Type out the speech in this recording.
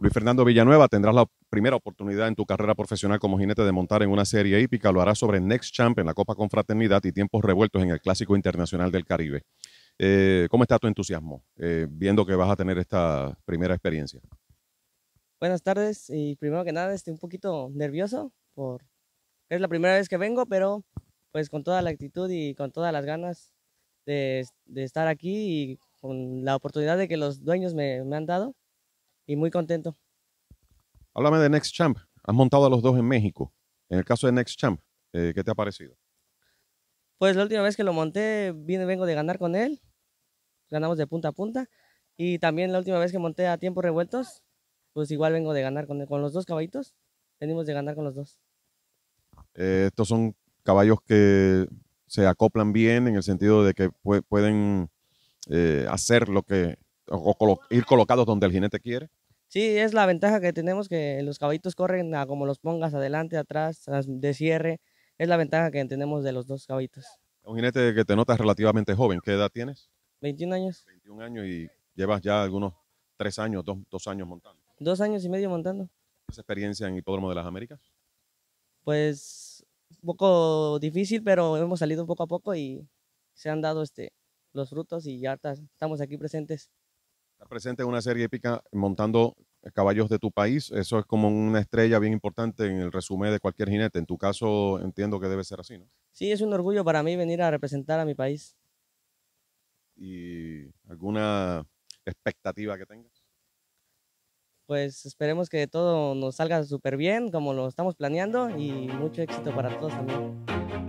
Luis Fernando Villanueva, tendrás la primera oportunidad en tu carrera profesional como jinete de montar en una serie hípica. Lo harás sobre Next Champ en la Copa Confraternidad y tiempos revueltos en el Clásico Internacional del Caribe. Eh, ¿Cómo está tu entusiasmo eh, viendo que vas a tener esta primera experiencia? Buenas tardes y primero que nada estoy un poquito nervioso por es la primera vez que vengo, pero pues con toda la actitud y con todas las ganas de, estar aquí y con la oportunidad de que los dueños me han dado, y muy contento. Háblame de Next Champ. Has montado a los dos en México. En el caso de Next Champ, eh, ¿qué te ha parecido? Pues la última vez que lo monté, vine, vengo de ganar con él. Ganamos de punta a punta. Y también la última vez que monté a tiempos revueltos, pues igual vengo de ganar con, con los dos caballitos. Venimos de ganar con los dos. Eh, estos son caballos que se acoplan bien en el sentido de que pueden eh, hacer lo que, o ir colocados donde el jinete quiere. Sí, es la ventaja que tenemos que los caballitos corren a como los pongas adelante, atrás, de cierre. Es la ventaja que tenemos de los dos caballitos. Un jinete que te notas relativamente joven. ¿Qué edad tienes? 21 años. 21 años y llevas ya algunos 3 años, 2 años montando. Dos años y medio montando. ¿Tienes experiencia en Hipódromo de las Américas? Pues un poco difícil, pero hemos salido poco a poco y se han dado este, los frutos y ya estamos aquí presentes. Estar presente en una serie épica montando caballos de tu país, eso es como una estrella bien importante en el resumen de cualquier jinete. En tu caso entiendo que debe ser así, ¿no? Sí, es un orgullo para mí venir a representar a mi país. ¿Y alguna expectativa que tengas? Pues esperemos que todo nos salga súper bien como lo estamos planeando y mucho éxito para todos también.